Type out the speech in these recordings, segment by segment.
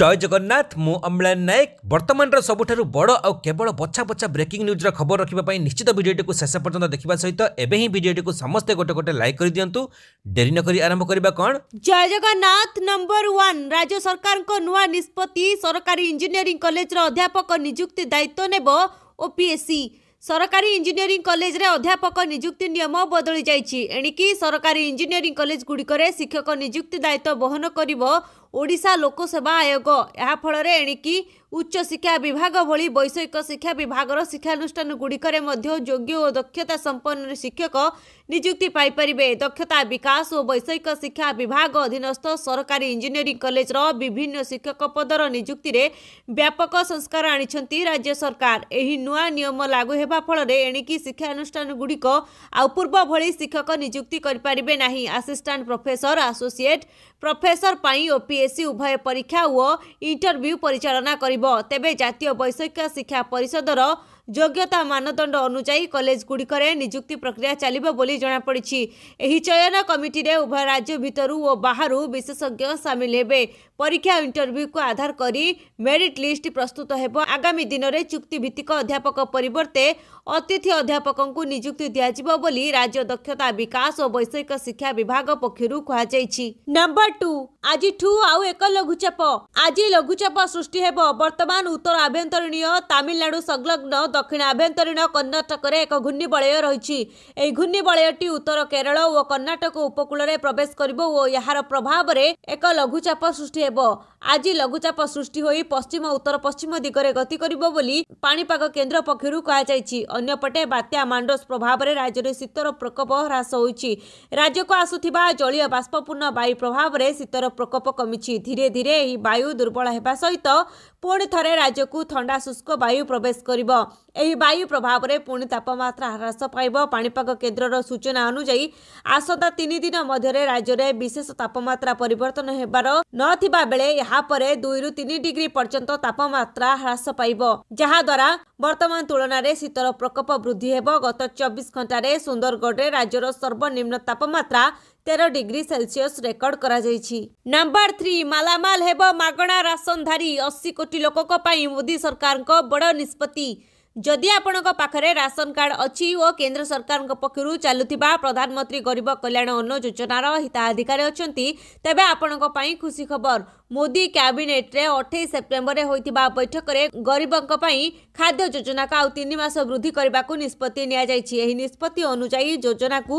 জয় জগন্নাଥ ମୁଁ ଅମ୍ଳାନ ନାୟକ ବର୍ତ୍ତମାନର ସବୁଠାରୁ ବଡ଼ ଆଉ କେବଳ ବଛା ବଛା ବ୍ରେକିଂ ନ୍ୟୁଜ୍ର ଖବର ରଖିବା ପାଇଁ ନିଶ୍ଚିତ ଭିଡ଼ିଓଟିକୁ ଶେଷ ପର୍ଯ୍ୟନ୍ତ ଦେଖିବା ସହିତ ଏବେ ହିଁ ଭିଡ଼ିଓଟିକୁ ସମସ୍ତେ ଗୋଟେ ଗୋଟେ ଲାଇକ୍ କରିଦିଅନ୍ତୁ ଡେରି ନକରି ଆରମ୍ଭ କରିବା କ'ଣ ଜୟ ଜଗନ୍ନାଥ ନମ୍ବର ୱାନ୍ ରାଜ୍ୟ ସରକାରଙ୍କ ନୂଆ ନିଷ୍ପତ୍ତି ସରକାରୀ ଇଞ୍ଜିନିୟରିଂ କଲେଜର ଅଧ୍ୟାପକ ନିଯୁକ୍ତି ଦାୟିତ୍ୱ ନେବ ଓପିଏସ୍ସି ସରକାରୀ ଇଞ୍ଜିନିୟରିଂ କଲେଜରେ ଅଧ୍ୟାପକ ନିଯୁକ୍ତି ନିୟମ ବଦଳି ଯାଇଛି ଏଣିକି ସରକାରୀ ଇଞ୍ଜିନିୟରିଂ କଲେଜଗୁଡ଼ିକରେ ଶିକ୍ଷକ ନିଯୁକ୍ତି ଦାୟିତ୍ୱ ବହନ କରିବ ओडा लोकसेवा आयोग यहाँफर एणिकी उच्च शिक्षा विभाग भैषयिक शिक्षा विभाग र शिक्षुष्ठान गुडिकै यद्य दक्षता सम्पन्न शिक्षक नियुक्ति पापारे दक्षता विकास बिकास वैषयिक शिक्षा विभाग अधीनस्थ सरकारी इन्जिनियरिङ कलेज विभिन्न शिक्षक पदर नियुक्तिले व्यापक संस्कार राज्य सरकार नियम लागू नयम लागुहे एणिकी शिक्षानुष्ठान गुडिक आउँ भिक्षक नियुक्ति गरिपारे नै आसिस्टा प्रफेसर आसोसिएट प्रफेसर पनि अपिल ସିବିଏସ୍ଇ ଉଭୟ ପରୀକ୍ଷା ଓ ଇଣ୍ଟରଭ୍ୟୁ ପରିଚାଳନା କରିବ ତେବେ ଜାତୀୟ ବୈଷୟିକ ଶିକ୍ଷା ପରିଷଦର যোগ্যতা ମାନଦଣ୍ଡ ଅନୁଯାୟୀ କଲେଜଗୁଡ଼ିକରେ ନିଯୁକ୍ତି ପ୍ରକ୍ରିୟା ଚାଲିବ ବୋଲି ଜଣାପଡ଼ିଛି ଏହି ଚୟନ କମିଟିରେ ଉଭୟ ରାଜ୍ୟ ଭିତରୁ ଓ ବାହାରୁ ବିଶେଷଜ୍ଞ ସାମିଲ ହେବେ ପରୀକ୍ଷା ଇଣ୍ଟରଭ୍ୟୁକୁ ଆଧାର କରି ମେରିଟ୍ ଲିଷ୍ଟ ପ୍ରସ୍ତୁତ ହେବ ଆଗାମୀ ଦିନରେ ଚୁକ୍ତିଭିତ୍ତିକ ଅଧ୍ୟାପକ ପରିବର୍ତ୍ତେ ଅତିଥି ଅଧ୍ୟାପକଙ୍କୁ ନିଯୁକ୍ତି ଦିଆଯିବ ବୋଲି ରାଜ୍ୟ ଦକ୍ଷତା ବିକାଶ ଓ ବୈଷୟିକ ଶିକ୍ଷା ବିଭାଗ ପକ୍ଷରୁ କୁହାଯାଇଛି ନମ୍ବର ଟୁ ଆଜିଠୁ ଆଉ ଏକ ଲଘୁଚାପ ଆଜି ଲଘୁଚାପ ସୃଷ୍ଟି ହେବ ବର୍ତ୍ତମାନ ଉତ୍ତର ଆଭ୍ୟନ୍ତରୀଣ ତାମିଲନାଡୁ ସଂଲଗ୍ନ ଦକ୍ଷିଣ ଆଭ୍ୟନ୍ତରୀଣ କର୍ଣ୍ଣାଟକରେ ଏକ ଘୂର୍ଣ୍ଣିବଳୟ ରହିଛି ଏହି ଘୂର୍ଣ୍ଣିବଳୟଟି ଉତ୍ତର କେରଳ ଓ କର୍ଣ୍ଣାଟକ ଉପକୂଳରେ ପ୍ରବେଶ କରିବ ଓ ଏହାର ପ୍ରଭାବରେ ଏକ ଲଘୁଚାପ ସୃଷ୍ଟି ହେବ ଆଜି ଲଘୁଚାପ ସୃଷ୍ଟି ହୋଇ ପଶ୍ଚିମ ଉତ୍ତର ପଶ୍ଚିମ ଦିଗରେ ଗତି କରିବ ବୋଲି ପାଣିପାଗ କେନ୍ଦ୍ର ପକ୍ଷରୁ କୁହାଯାଇଛି ଅନ୍ୟପଟେ ବାତ୍ୟା ମାଣ୍ଡୋସ୍ ପ୍ରଭାବରେ ରାଜ୍ୟରେ ଶୀତର ପ୍ରକୋପ ହ୍ରାସ ହୋଇଛି ରାଜ୍ୟକୁ ଆସୁଥିବା ଜଳୀୟ ବାଷ୍ପପୂର୍ଣ୍ଣ ବାୟୁ ପ୍ରଭାବରେ ଶୀତର ପ୍ରକୋପ କମିଛି ଧୀରେ ଧୀରେ ଏହି ବାୟୁ ଦୁର୍ବଳ ହେବା ସହିତ ପୁଣି ଥରେ ରାଜ୍ୟକୁ ଥଣ୍ଡା ଶୁଷ୍କ ବାୟୁ ପ୍ରବେଶ କରିବ ଏହି ବାୟୁ ପ୍ରଭାବରେ ପୁଣି ତାପମାତ୍ରା ହ୍ରାସ ପାଇବ ପାଣିପାଗ କେନ୍ଦ୍ରର ସୂଚନା ଅନୁଯାୟୀ ଆସନ୍ତା ତିନି ଦିନ ମଧ୍ୟରେ ରାଜ୍ୟରେ ବିଶେଷ ତାପମାତ୍ରା ପରିବର୍ତ୍ତନ ହେବାର ନଥିବା ବେଳେ ଏହା ତାହାପରେ ଦୁଇରୁ ତିନି ଡିଗ୍ରୀ ପର୍ଯ୍ୟନ୍ତ ତାପମାତ୍ରା ହ୍ରାସ ପାଇବ ଯାହାଦ୍ୱାରା ବର୍ତ୍ତମାନ ତୁଳନାରେ ଶୀତର ପ୍ରକୋପ ବୃଦ୍ଧି ହେବ ଗତ ଚବିଶ ଘଣ୍ଟାରେ ସୁନ୍ଦରଗଡ଼ରେ ରାଜ୍ୟର ସର୍ବନିମ୍ନ ତାପମାତ୍ରା ତେର ଡିଗ୍ରୀ ସେଲସିୟସ ରେକର୍ଡ କରାଯାଇଛି ନମ୍ବର ଥ୍ରୀ ମାଲାମାଲ ହେବ ମାଗଣା ରାସନଧାରୀ ଅଶୀ କୋଟି ଲୋକଙ୍କ ପାଇଁ ମୋଦି ସରକାରଙ୍କ ବଡ଼ ନିଷ୍ପତ୍ତି ଯଦି ଆପଣଙ୍କ ପାଖରେ ରାସନ କାର୍ଡ ଅଛି ଓ କେନ୍ଦ୍ର ସରକାରଙ୍କ ପକ୍ଷରୁ ଚାଲୁଥିବା ପ୍ରଧାନମନ୍ତ୍ରୀ ଗରିବ କଲ୍ୟାଣ ଅନ୍ନ ଯୋଜନାର ହିତାଧିକାରୀ ଅଛନ୍ତି ତେବେ ଆପଣଙ୍କ ପାଇଁ ଖୁସି ଖବର ମୋଦି କ୍ୟାବିନେଟ୍ରେ ଅଠେଇଶ ସେପ୍ଟେମ୍ବରରେ ହୋଇଥିବା ବୈଠକରେ ଗରିବଙ୍କ ପାଇଁ ଖାଦ୍ୟ ଯୋଜନାକୁ ଆଉ ତିନି ମାସ ବୃଦ୍ଧି କରିବାକୁ ନିଷ୍ପତ୍ତି ନିଆଯାଇଛି ଏହି ନିଷ୍ପତ୍ତି ଅନୁଯାୟୀ ଯୋଜନାକୁ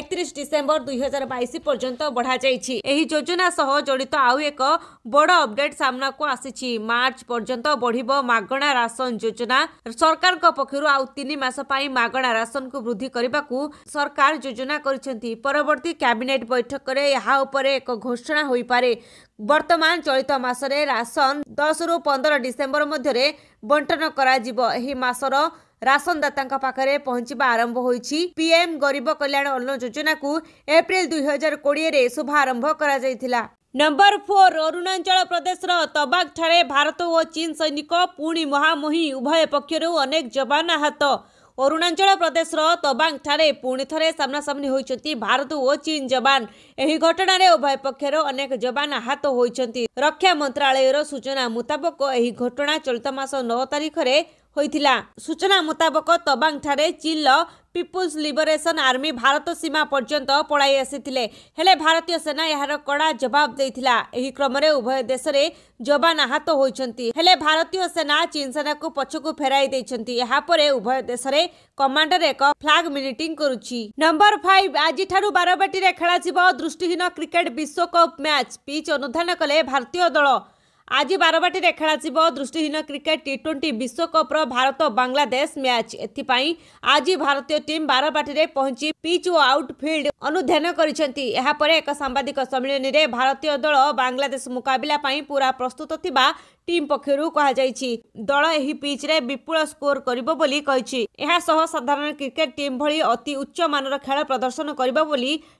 ଏକତିରିଶ ଡିସେମ୍ବର ଦୁଇହଜାର ବାଇଶ ପର୍ଯ୍ୟନ୍ତ ବଢ଼ାଯାଇଛି ଏହି ଯୋଜନା ସହ ଜଡ଼ିତ ଆଉ ଏକ ବଡ଼ ଅପଡେଟ୍ ସାମ୍ନାକୁ ଆସିଛି ମାର୍ଚ୍ଚ ପର୍ଯ୍ୟନ୍ତ ବଢ଼ିବ ମାଗଣା ରାସନ ଯୋଜନା ସରକାରଙ୍କ ପକ୍ଷରୁ ଆଉ ତିନି ମାସ ପାଇଁ ମାଗଣା ରାସନକୁ ବୃଦ୍ଧି କରିବାକୁ ସରକାର ଯୋଜନା କରିଛନ୍ତି ପରବର୍ତ୍ତୀ କ୍ୟାବିନେଟ୍ ବୈଠକରେ ଏହା ଉପରେ ଏକ ଘୋଷଣା ହୋଇପାରେ ବର୍ତ୍ତମାନ ଚଳିତ ମାସରେ ରାସନ ଦଶରୁ ପନ୍ଦର ଡିସେମ୍ବର ମଧ୍ୟରେ ବଣ୍ଟନ କରାଯିବ ଏହି ମାସର ରାସନଦାତାଙ୍କ ପାଖରେ ପହଞ୍ଚିବା ଆରମ୍ଭ ହୋଇଛି ପିଏମ୍ ଗରିବ କଲ୍ୟାଣ ଅନ୍ନ ଯୋଜନାକୁ ଏପ୍ରିଲ ଦୁଇ ହଜାର କୋଡ଼ିଏରେ ଶୁଭାରମ୍ଭ କରାଯାଇଥିଲା ନମ୍ବର ଫୋର୍ ଅରୁଣାଚଳ ପ୍ରଦେଶର ତବାକ୍ଠାରେ ଭାରତ ଓ ଚୀନ୍ ସୈନିକ ପୁଣି ମହାମୁହିଁ ଉଭୟ ପକ୍ଷରୁ ଅନେକ ଯବାନ ଆହତ ଅରୁଣାଚଳ ପ୍ରଦେଶର ତବାଙ୍ଗଠାରେ ପୁଣି ଥରେ ସାମ୍ନାସାମ୍ନି ହୋଇଛନ୍ତି ଭାରତ ଓ ଚୀନ ଯବାନ ଏହି ଘଟଣାରେ ଉଭୟ ପକ୍ଷରୁ ଅନେକ ଯବାନ ଆହତ ହୋଇଛନ୍ତି ରକ୍ଷା ମନ୍ତ୍ରାଳୟର ସୂଚନା ମୁତାବକ ଏହି ଘଟଣା ଚଳିତ ମାସ ନଅ ତାରିଖରେ ହୋଇଥିଲା ସୂଚନା ମୁତାବକ ତବାଙ୍ଗଠାରେ ଚୀନର पिपुलस लिबरेशन आर्मी भारत सीमा पढाइसिँदै कडा जवाब क्रम उभय देशले जवान आहत हुन्छ भारतीय सेना चीन सेनाको पछकु फेरा उभय देशले कमाण्डर एक फ्लाग मु नम्बर फाइभ आज बारटी खेला दृष्टि क्रिकेट विश्वकप म्याच पिच अनुध्दानले भारतीय दल ଆଜି ବାରବାଟୀରେ ଖେଳାଯିବ ଦୃଷ୍ଟିହୀନ କ୍ରିକେଟ ଟି ଟ୍ୱେଣ୍ଟି ବିଶ୍ୱକପ୍ର ଭାରତ ବାଂଲାଦେଶ ମ୍ୟାଚ୍ ଏଥିପାଇଁ ଆଜି ଭାରତୀୟ ଟିମ୍ ବାରବାଟୀରେ ପହଞ୍ଚି ପିଚ୍ ଓ ଆଉଟ୍ ଫିଲ୍ଡ ଅନୁଧ୍ୟାନ କରିଛନ୍ତି ଏହାପରେ ଏକ ସାମ୍ବାଦିକ ସମ୍ମିଳନୀରେ ଭାରତୀୟ ଦଳ ବାଂଲାଦେଶ ମୁକାବିଲା ପାଇଁ ପୂରା ପ୍ରସ୍ତୁତ ଥିବା ଟିମ୍ ପକ୍ଷରୁ କୁହାଯାଇଛି ଦଳ ଏହି ପିଚ୍ରେ ବିପୁଳ ସ୍କୋର କରିବ ବୋଲି କହିଛି ଏହାସହ ସାଧାରଣ କ୍ରିକେଟ ଟିମ୍ ଭଳି ଅତି ଉଚ୍ଚମାନର ଖେଳ ପ୍ରଦର୍ଶନ କରିବ ବୋଲି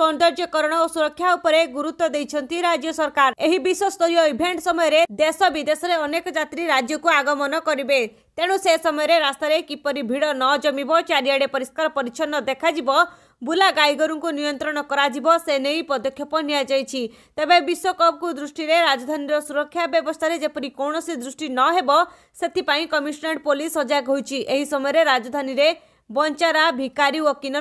और सुरक्षा गुरुत्व्यकार विश्वस्तरीय इवेंट समय देश विदेश राज्य को आगमन गरे तेणु से समय रास्तै किपरि भिड नजम चारिडे परिष्कार परिचन्न देखियो बुला गाईरू नियन्त्रण गरिब सनै पदक्षेप विश्वकप रे राजधानी र सुरक्षा व्यवस्थित कमणी दृष्टि नहेपरेट पोलिस सजाग एही समय राजधानी व भिक को किन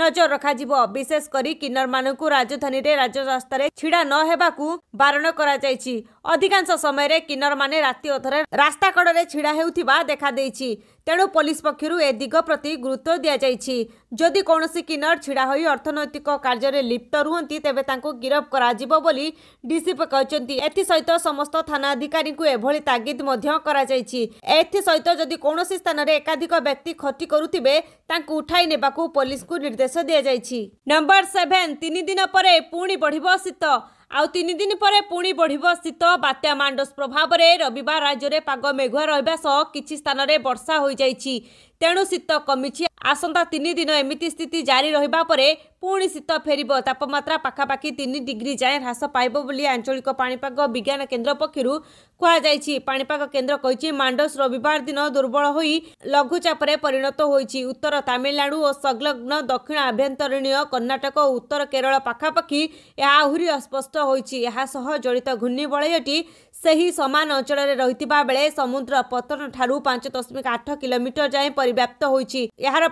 ନଜର ରଖାଯିବ ବିଶେଷ କରି କିନ୍ନରମାନଙ୍କୁ ରାଜଧାନୀରେ ରାଜରାସ୍ତାରେ ଛିଡ଼ା ନ ହେବାକୁ ବାରଣ କରାଯାଇଛି ଅଧିକାଂଶ ସମୟରେ କିନ୍ନରମାନେ ରାତି ଅଧରେ ରାସ୍ତା କଡ଼ରେ ଛିଡ଼ା ହେଉଥିବା ଦେଖାଦେଇଛି ତେଣୁ ପୋଲିସ ପକ୍ଷରୁ ଏ ଦିଗ ପ୍ରତି ଗୁରୁତ୍ୱ ଦିଆଯାଇଛି ଯଦି କୌଣସି କିନ୍ନର ଛିଡ଼ା ହୋଇ ଅର୍ଥନୈତିକ କାର୍ଯ୍ୟରେ ଲିପ୍ତ ରୁହନ୍ତି ତେବେ ତାଙ୍କୁ ଗିରଫ କରାଯିବ ବୋଲି ଡିସିପି କହିଛନ୍ତି ଏଥିସହିତ ସମସ୍ତ ଥାନାଧିକାରୀଙ୍କୁ ଏଭଳି ତାଗିଦ ମଧ୍ୟ କରାଯାଇଛି ଏଥିସହିତ ଯଦି କୌଣସି ସ୍ଥାନରେ ଏକାଧିକ ବ୍ୟକ୍ତି ଖଟି କରୁଥିବେ ତାଙ୍କୁ ଉଠାଇ ନେବାକୁ ପୋଲିସକୁ ନିର୍ଦ୍ଦେଶ ଦିଆଯାଇଛି ନମ୍ବର ସେଭେନ ତିନି ଦିନ ପରେ ପୁଣି ବଢ଼ିବ ଶୀତ ଆଉ ତିନି ଦିନ ପରେ ପୁଣି ବଢ଼ିବ ଶୀତ ବାତ୍ୟା ମାଣ୍ଡୋସ ପ୍ରଭାବରେ ରବିବାର ରାଜ୍ୟରେ ପାଗ ମେଘୁଆ ରହିବା ସହ କିଛି ସ୍ଥାନରେ ବର୍ଷା ହୋଇଯାଇଛି ତେଣୁ ଶୀତ କମିଛି ଆସନ୍ତା ତିନି ଦିନ ଏମିତି ସ୍ଥିତି ଜାରି ରହିବା ପରେ ପୁଣି ଶୀତ ଫେରିବ ତାପମାତ୍ରା ପାଖାପାଖି ତିନି ଡିଗ୍ରୀ ଯାଏଁ ହ୍ରାସ ପାଇବ ବୋଲି ଆଞ୍ଚଳିକ ପାଣିପାଗ ବିଜ୍ଞାନ କେନ୍ଦ୍ର ପକ୍ଷରୁ କୁହାଯାଇଛି ପାଣିପାଗ କେନ୍ଦ୍ର କହିଛି ମାଣ୍ଡସ ରବିବାର ଦିନ ଦୁର୍ବଳ ହୋଇ ଲଘୁଚାପରେ ପରିଣତ ହୋଇଛି ଉତ୍ତର ତାମିଲନାଡ଼ୁ ଓ ସଂଲଗ୍ନ ଦକ୍ଷିଣ ଆଭ୍ୟନ୍ତରୀଣୀୟ କର୍ଣ୍ଣାଟକ ଓ ଉତ୍ତର କେରଳ ପାଖାପାଖି ଏହା ଆହୁରି ଅସ୍ପଷ୍ଟ ହୋଇଛି ଏହାସହ ଜଡ଼ିତ ଘୂର୍ଣ୍ଣିବଳୟଟି ସେହି ସମାନ ଅଞ୍ଚଳରେ ରହିଥିବା ବେଳେ ସମୁଦ୍ର ପତନଠାରୁ ପାଞ୍ଚ ଦଶମିକ ଆଠ କିଲୋମିଟର ଯାଏଁ ପରିବ୍ୟାପ୍ତ ହୋଇଛି ଏହାର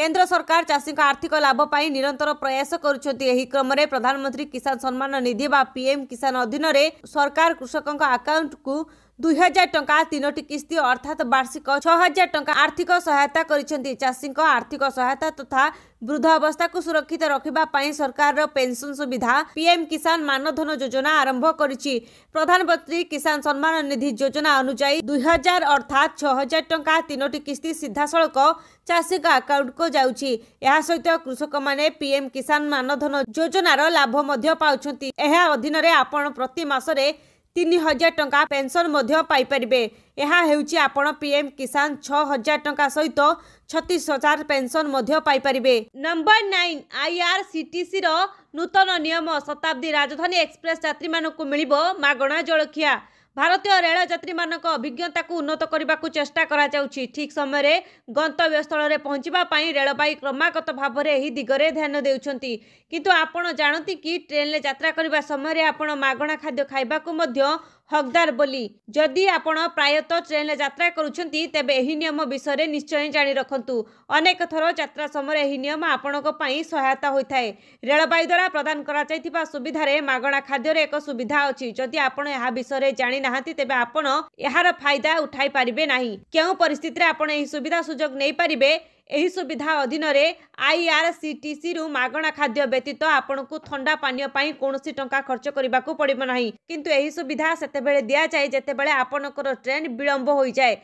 केन्द्र सरकार चासीको आर्थिक लाभ पैसा निरन्तर प्रयास गर्मे प्रधानमन्त्री किसान सम्मान निधि वा पिएम किसान अधीन कृषक आकाउन्ट कुरा দুই হাজার টঙ্কা তিনটি কিস্তি অর্থাৎ বার্ষিক ছ হাজার টঙ্কা আর্থিক সহায়তা করেছেন চাষী আর্থিক সহায়তা তথা বৃদ্ধ অবস্থা সুরক্ষিত রাখা সরকার পেনশন সুবিধা পিএম কিষান মানধন যোজনা আরম্ভ করেছি প্রধানমন্ত্রী কিষান সম্মান নিধি যোজনা অনুযায়ী দুই হাজার অর্থাৎ ছ হাজার টঙ্কা তিনটি কিস্তি সিধাসলখ চাষীঙ্ক আকাউন্টকু যাচ্ছি এসব কৃষক মানে পিএম কিষান মানধন যোজনার লাভ পাচ্ছেন এ অধীনরে আপনার প্রতি মাসে ତିନି ହଜାର ଟଙ୍କା ପେନ୍ସନ୍ ମଧ୍ୟ ପାଇପାରିବେ ଏହା ହେଉଛି ଆପଣ ପିଏମ୍ କିଷାନ ଛଅ ହଜାର ଟଙ୍କା ସହିତ ଛତିଶ ହଜାର ପେନ୍ସନ୍ ମଧ୍ୟ ପାଇପାରିବେ ନମ୍ବର ନାଇନ୍ ଆଇଆର୍ସିଟିସିର ନୂତନ ନିୟମ ଶତାବ୍ଦୀ ରାଜଧାନୀ ଏକ୍ସପ୍ରେସ୍ ଯାତ୍ରୀମାନଙ୍କୁ ମିଳିବ ମାଗଣା ଜଳଖିଆ ଭାରତୀୟ ରେଳ ଯାତ୍ରୀମାନଙ୍କ ଅଭିଜ୍ଞତାକୁ ଉନ୍ନତ କରିବାକୁ ଚେଷ୍ଟା କରାଯାଉଛି ଠିକ୍ ସମୟରେ ଗନ୍ତବ୍ୟସ୍ଥଳରେ ପହଞ୍ଚିବା ପାଇଁ ରେଳବାଇ କ୍ରମାଗତ ଭାବରେ ଏହି ଦିଗରେ ଧ୍ୟାନ ଦେଉଛନ୍ତି କିନ୍ତୁ ଆପଣ ଜାଣନ୍ତି କି ଟ୍ରେନ୍ରେ ଯାତ୍ରା କରିବା ସମୟରେ ଆପଣ ମାଗଣା ଖାଦ୍ୟ ଖାଇବାକୁ ମଧ୍ୟ ହକଦାର ବୋଲି ଯଦି ଆପଣ ପ୍ରାୟତଃ ଟ୍ରେନରେ ଯାତ୍ରା କରୁଛନ୍ତି ତେବେ ଏହି ନିୟମ ବିଷୟରେ ନିଶ୍ଚୟ ଜାଣି ରଖନ୍ତୁ ଅନେକ ଥର ଯାତ୍ରା ସମୟରେ ଏହି ନିୟମ ଆପଣଙ୍କ ପାଇଁ ସହାୟତା ହୋଇଥାଏ ରେଳବାଇ ଦ୍ୱାରା ପ୍ରଦାନ କରାଯାଇଥିବା ସୁବିଧାରେ ମାଗଣା ଖାଦ୍ୟର ଏକ ସୁବିଧା ଅଛି ଯଦି ଆପଣ ଏହା ବିଷୟରେ ଜାଣିନାହାନ୍ତି ତେବେ ଆପଣ ଏହାର ଫାଇଦା ଉଠାଇ ପାରିବେ ନାହିଁ କେଉଁ ପରିସ୍ଥିତିରେ ଆପଣ ଏହି ସୁବିଧା ସୁଯୋଗ ନେଇପାରିବେ ଏହି ସୁବିଧା ଅଧୀନରେ ଆଇଆର୍ସିଟିସିରୁ ମାଗଣା ଖାଦ୍ୟ ବ୍ୟତୀତ ଆପଣଙ୍କୁ ଥଣ୍ଡା ପାନୀୟ ପାଇଁ କୌଣସି ଟଙ୍କା ଖର୍ଚ୍ଚ କରିବାକୁ ପଡ଼ିବ ନାହିଁ କିନ୍ତୁ ଏହି ସୁବିଧା ସେତେବେଳେ ଦିଆଯାଏ ଯେତେବେଳେ ଆପଣଙ୍କର ଟ୍ରେନ୍ ବିଳମ୍ବ ହୋଇଯାଏ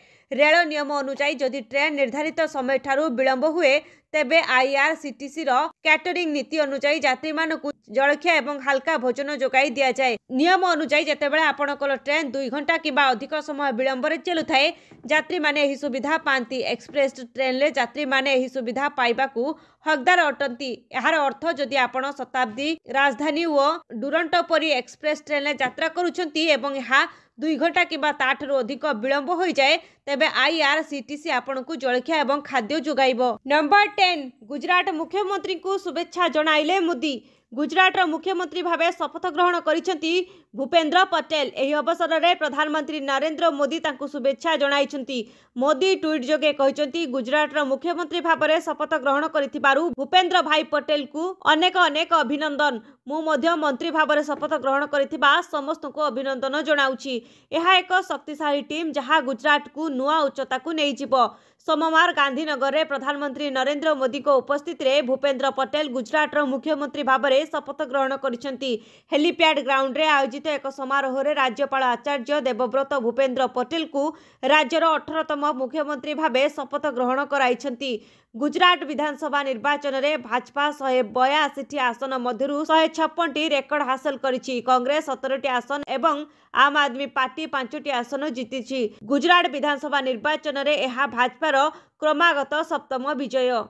ରେଳ ନିୟମ ଅନୁଯାୟୀ ଯଦି ଟ୍ରେନ୍ ନିର୍ଦ୍ଧାରିତ ସମୟଠାରୁ ବିଳମ୍ବ ହୁଏ ତେବେ ଆଇଆର୍ସିଟିସିର କ୍ୟାଟରିଂ ନୀତି ଅନୁଯାୟୀ ଯାତ୍ରୀମାନଙ୍କୁ জলখিয়া এবং হালকা ভোজন যোগাই দিয়াযাଏ ନିୟମ ଅନୁଯାୟୀ ଯେତେବେଳେ ଆପଣଙ୍କର ଟ୍ରେନ୍ ଦୁଇ ଘଣ୍ଟା କିମ୍ବା ଅଧିକ ସମୟ ବିଳମ୍ବରେ ଚାଲୁଥାଏ ଯାତ୍ରୀମାନେ ଏହି ସୁବିଧା ପାଆନ୍ତି ଏକ୍ସପ୍ରେସ୍ ଟ୍ରେନ୍ରେ ଯାତ୍ରୀମାନେ ଏହି ସୁବିଧା ପାଇବାକୁ ହକଦାର ଅଟନ୍ତି ଏହାର ଅର୍ଥ ଯଦି ଆପଣ ଶତାବ୍ଦୀ ରାଜଧାନୀ ଓ ଡୁରଣ୍ଟୋ ପରି ଏକ୍ସପ୍ରେସ୍ ଟ୍ରେନ୍ରେ ଯାତ୍ରା କରୁଛନ୍ତି ଏବଂ ଏହା ଦୁଇ ଘଣ୍ଟା କିମ୍ବା ତାଠାରୁ ଅଧିକ ବିଳମ୍ବ ହୋଇଯାଏ ତେବେ ଆଇଆର୍ସିଟିସି ଆପଣଙ୍କୁ ଜଳଖିଆ ଏବଂ ଖାଦ୍ୟ ଯୋଗାଇବ ନମ୍ବର ଟେନ୍ ଗୁଜରାଟ ମୁଖ୍ୟମନ୍ତ୍ରୀଙ୍କୁ ଶୁଭେଚ୍ଛା ଜଣାଇଲେ ମୋଦି ଗୁଜରାଟର ମୁଖ୍ୟମନ୍ତ୍ରୀ ଭାବେ ଶପଥ ଗ୍ରହଣ କରିଛନ୍ତି ଭୂପେନ୍ଦ୍ର ପଟେଲ ଏହି ଅବସରରେ ପ୍ରଧାନମନ୍ତ୍ରୀ ନରେନ୍ଦ୍ର ମୋଦି ତାଙ୍କୁ ଶୁଭେଚ୍ଛା ଜଣାଇଛନ୍ତି ମୋଦି ଟ୍ୱିଟ୍ ଯୋଗେ କହିଛନ୍ତି ଗୁଜରାଟର ମୁଖ୍ୟମନ୍ତ୍ରୀ ଭାବରେ ଶପଥ ଗ୍ରହଣ କରିଥିବାରୁ ଭୂପେନ୍ଦ୍ର ଭାଇ ପଟେଲଙ୍କୁ ଅନେକ ଅନେକ ଅଭିନନ୍ଦନ ମୁଁ ମଧ୍ୟ ମନ୍ତ୍ରୀ ଭାବରେ ଶପଥ ଗ୍ରହଣ କରିଥିବା ସମସ୍ତଙ୍କୁ ଅଭିନନ୍ଦନ ଜଣାଉଛି ଏହା ଏକ ଶକ୍ତିଶାଳୀ ଟିମ୍ ଯାହା ଗୁଜରାଟକୁ ନୂଆ ଉଚ୍ଚତାକୁ ନେଇଯିବ ସୋମବାର ଗାନ୍ଧୀନଗରରେ ପ୍ରଧାନମନ୍ତ୍ରୀ ନରେନ୍ଦ୍ର ମୋଦିଙ୍କ ଉପସ୍ଥିତିରେ ଭୂପେନ୍ଦ୍ର ପଟେଲ ଗୁଜରାଟର ମୁଖ୍ୟମନ୍ତ୍ରୀ ଭାବରେ ଶପଥ ଗ୍ରହଣ କରିଛନ୍ତି ହେଲିପ୍ୟାଡ୍ ଗ୍ରାଉଣ୍ଡରେ ଆୟୋଜିତ ଏକ ସମାରୋହରେ ରାଜ୍ୟପାଳ ଆଚାର୍ଯ୍ୟ ଦେବବ୍ରତ ଭୂପେନ୍ଦ୍ର ପଟେଲଙ୍କୁ ରାଜ୍ୟର ଅଠରତମ ମୁଖ୍ୟମନ୍ତ୍ରୀ ଭାବେ ଶପଥ ଗ୍ରହଣ କରାଇଛନ୍ତି ଗୁଜରାଟ ବିଧାନସଭା ନିର୍ବାଚନରେ ଭାଜପା ଶହେ ବୟାଅଶୀଟି ଆସନ ମଧ୍ୟରୁ ଶହେ ଛପନଟି ରେକର୍ଡ ହାସଲ କରିଛି କଂଗ୍ରେସ ସତରଟି ଆସନ ଏବଂ ଆମ ଆଦମୀ ପାର୍ଟି ପାଞ୍ଚଟି ଆସନ ଜିତିଛି ଗୁଜରାଟ ବିଧାନସଭା ନିର୍ବାଚନରେ ଏହା ଭାଜପାର କ୍ରମାଗତ ସପ୍ତମ ବିଜୟ